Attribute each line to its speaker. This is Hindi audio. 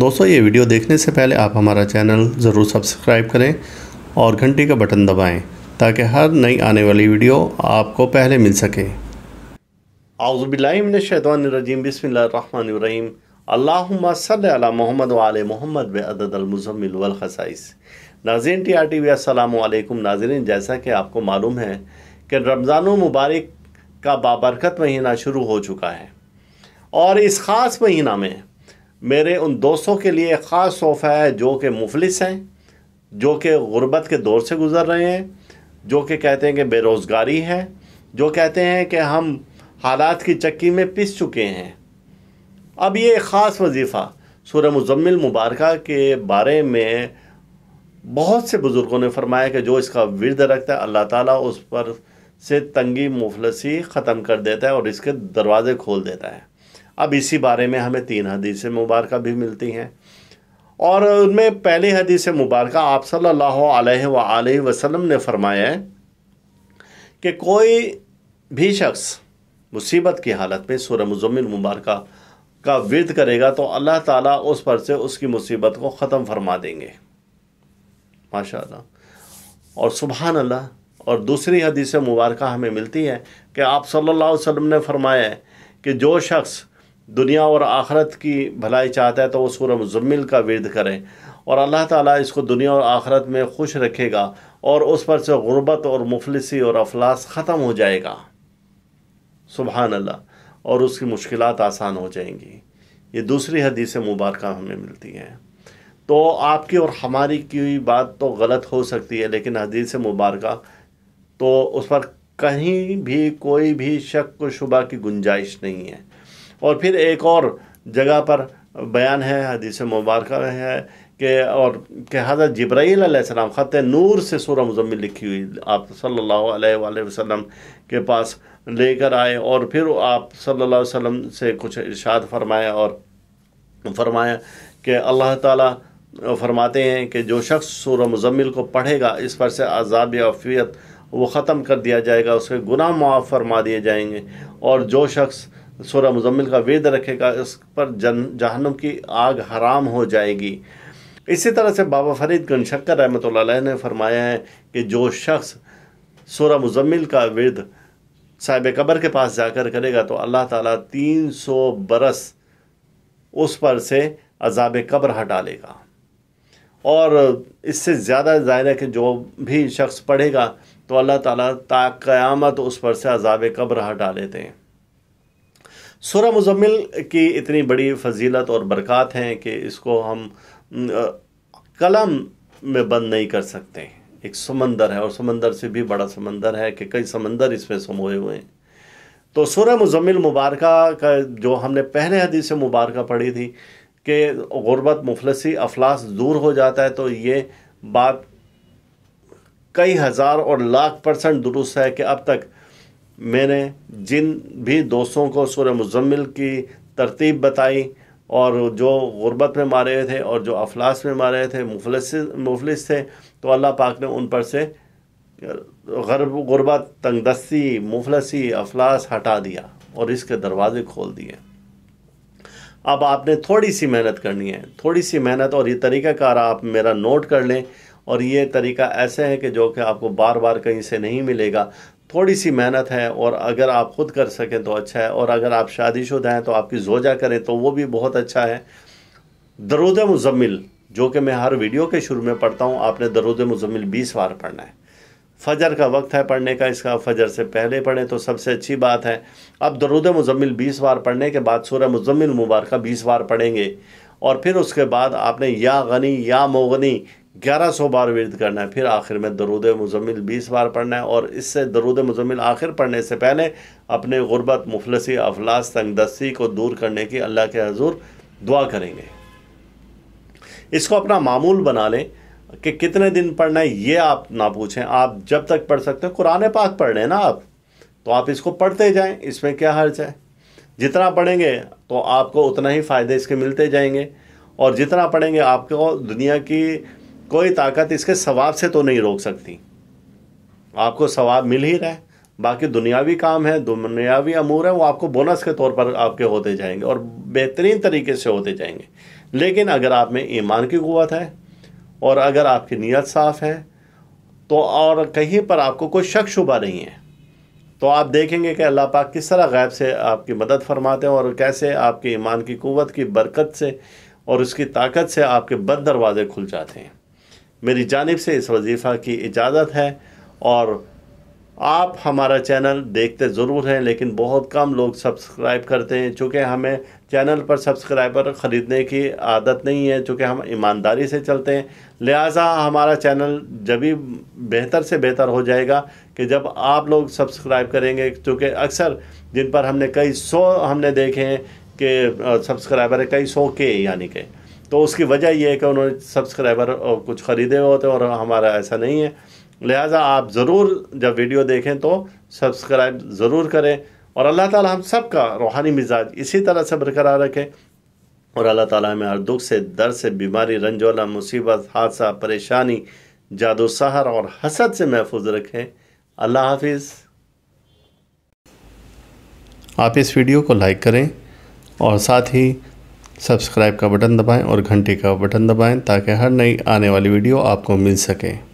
Speaker 1: दोस्तों ये वीडियो देखने से पहले आप हमारा चैनल ज़रूर सब्सक्राइब करें और घंटी का बटन दबाएं ताकि हर नई आने वाली वीडियो आपको पहले मिल सके आउज़बिल्लाशैदानरजीम बसमीम अल्लाहुम्मा सल्ली अला मोहम्मद वाल मोहम्मद बददलमज़मिल वलखसाइस नाजरन टी आर टी वी असलकुम नाजरन जैसा कि आपको मालूम है कि रमज़ान मुबारक का बाबरकत महीना शुरू हो चुका है और इस ख़ास महीना में मेरे उन दोस्तों के लिए ख़ास तोहफ़ा है जो कि मुफलिस हैं जो कि गुरबत के दौर से गुज़र रहे हैं जो कि कहते हैं कि बेरोज़गारी है जो कहते हैं कि हम हालात की चक्की में पिस चुके हैं अब ये ख़ास वजीफ़ा सूर मुजम्मिल मुबारक के बारे में बहुत से बुज़ुर्गों ने फरमाया कि जो इसका विरद रखता है अल्लाह ताला उस पर से तंगी मुफलसी ख़त्म कर देता है और इसके दरवाज़े खोल देता है अब इसी बारे में हमें तीन हदीसें मुबारक भी मिलती हैं और उनमें पहले हदीस मुबारक आप सल्लल्लाहु अलैहि वसल्लम ने फरमाया है कि कोई भी शख्स मुसीबत की हालत में सूर्य मुजम्मिल मुबारक का विरद करेगा तो अल्लाह ताला उस पर से उसकी मुसीबत को ख़त्म फरमा देंगे माशा और सुबहान अल्लाह और दूसरी हदीस मुबारक हमें मिलती है कि आप सल्लल्लाहु अलैहि वसल्लम ने फरमाया है कि जो शख्स दुनिया और आखरत की भलाई चाहता है तो वो सूर मुजम्मिल का विरद करें और अल्लाह ताला इसको दुनिया और आखरत में खुश रखेगा और उस पर से गुर्बत और मुफलसी और अफलास ख़त्म हो जाएगा सुबह अल्लाह और उसकी मुश्किल आसान हो जाएंगी ये दूसरी हदीस मुबारक हमें मिलती हैं तो आपकी और हमारी की बात तो गलत हो सकती है लेकिन हदीस मुबारक तो उस पर कहीं भी कोई भी शक व शुबा की गुंजाइश नहीं है और फिर एक और जगह पर बयान है हदीस मुबारक है कि और कि हज़रत जब्राईसम ख़त नूर से सूरह मुजम्मिल लिखी हुई आप सल्लल्लाहु अलैहि वसल्लम के पास लेकर आए और फिर आप सल्लल्लाहु अलैहि वसल्लम से कुछ इरशाद फरमाया और फरमाया कि अल्लाह ताला फरमाते हैं कि जो शख्स सूरह मुजम्मिल को पढ़ेगा इस पर से आज़ाब अफियत वो ख़त्म कर दिया जाएगा उसके गुनाह मुआफ़ फरमा दिए जाएंगे और जो शख्स सोरह मुजम्मिल का वेद रखेगा इस पर जन जहनम की आग हराम हो जाएगी इसी तरह से बाबा फरीद गनशक्कर रहमत ने फरमाया है कि जो शख्स सोरह मुजम्मिल का वेद साहिब कबर के पास जाकर करेगा तो अल्लाह ताला तीन सौ बरस उस पर से अजाब कब्र हटा लेगा और इससे ज़्यादा ज़ाहिर है कि जो भी शख्स पढ़ेगा तो अल्लाह ताला ता क़यामत उस पर से अजाब कब्र हटा लेते हैं सोरह मुजम्मिल की इतनी बड़ी फजीलत और बरक़ात हैं कि इसको हम कलम में बंद नहीं कर सकते एक समंदर है और समंदर से भी बड़ा समंदर है कि कई समंदर इसमें समोए हुए हैं तो सूर मुजम्मिल मुबारक का जो हमने पहले हदीस मुबारक पढ़ी थी कि गुरबत मुफलसी अफलास दूर हो जाता है तो ये बात कई हज़ार और लाख परसेंट दुरुस्त है कि अब तक मैंने जिन भी दोस्तों को सूर्य मुजम्मिल की तरतीब बताई और जो गुरबत में मारे हुए थे और जो अफलास में मारे हुए थे मुफलस मुफलिस थे तो अल्लाह पाक ने उन पर से गर्ब गुरबत तंगदस्ती मुफलसी अफलास हटा दिया और इसके दरवाजे खोल दिए अब आपने थोड़ी सी मेहनत करनी है थोड़ी सी मेहनत और ये तरीक़ाकार आप मेरा नोट कर लें और ये तरीका ऐसे है कि जो कि आपको बार बार कहीं से नहीं मिलेगा थोड़ी सी मेहनत है और अगर आप ख़ुद कर सकें तो अच्छा है और अगर आप शादीशुदा हैं तो आपकी जोजा करें तो वो भी बहुत अच्छा है दरुद मुजम्मिल जो कि मैं हर वीडियो के शुरू में पढ़ता हूँ आपने दरुद मुजम्मिल बीस बार पढ़ना है फजर का वक्त है पढ़ने का इसका फजर से पहले पढ़ें तो सबसे अच्छी बात है अब दरुद मुजम्मिल बीस बार पढ़ने के बाद सूर्य मुजम्मिल मुबारक बीस बार पढ़ेंगे और फिर उसके बाद आपने या गनी या मोगनी ग्यारह सौ बार वर्द करना है फिर आखिर में दरुद मुजमिल बीस बार पढ़ना है और इससे दरुद मुजमिल आखिर पढ़ने से पहले अपने गुर्बत मुफलसी अफलास तंगदस्ती को दूर करने की अल्लाह के हजूर दुआ करेंगे इसको अपना मामूल बना लें कि कितने दिन पढ़ना है ये आप ना पूछें आप जब तक पढ़ सकते हैं कुरान पाक पढ़ लें ना आप तो आप इसको पढ़ते जाएं इसमें क्या हर्ज है जितना पढ़ेंगे तो आपको उतना ही फ़ायदे इसके मिलते जाएंगे और जितना पढ़ेंगे आपको दुनिया की कोई ताकत इसके सवाब से तो नहीं रोक सकती आपको सवाब मिल ही रहा है बाकी दुनियावी काम है दुनियावी अमूर है वो आपको बोनस के तौर पर आपके होते जाएंगे और बेहतरीन तरीके से होते जाएंगे लेकिन अगर आप में ईमान की कुत है और अगर आपकी नीयत साफ़ है तो और कहीं पर आपको कोई शक शुबा नहीं है तो आप देखेंगे कि अल्लाह पाक किस तरह गैब से आपकी मदद फरमाते हैं और कैसे आपके ईमान की क़वत की बरकत से और उसकी ताकत से आपके बद दरवाज़े खुल जाते हैं मेरी जानब से इस वजीफ़ा की इजाज़त है और आप हमारा चैनल देखते ज़रूर हैं लेकिन बहुत कम लोग सब्सक्राइब करते हैं चूँकि हमें चैनल पर सब्सक्राइबर ख़रीदने की आदत नहीं है चूँकि हम ईमानदारी से चलते हैं लिहाजा हमारा चैनल जब भी बेहतर से बेहतर हो जाएगा कि जब आप लोग सब्सक्राइब करेंगे चूँकि अक्सर जिन पर हमने कई सौ हमने देखे हैं कि सब्सक्राइबर कई सौ के यानी के तो उसकी वजह यह है कि उन्होंने सब्सक्राइबर कुछ ख़रीदे होते और हमारा ऐसा नहीं है लिहाजा आप ज़रूर जब वीडियो देखें तो सब्सक्राइब ज़रूर करें और अल्लाह ताला हम सब का रूहानी मिजाज इसी तरह से बरकरार रखें और अल्लाह ताला हमें हर दुख से दर्द से बीमारी रंजोला मुसीबत हादसा परेशानी जादू सहर और हसद से महफूज रखें अल्लाह हाफिज़ आप इस वीडियो को लाइक करें और साथ ही सब्सक्राइब का बटन दबाएं और घंटे का बटन दबाएं ताकि हर नई आने वाली वीडियो आपको मिल सके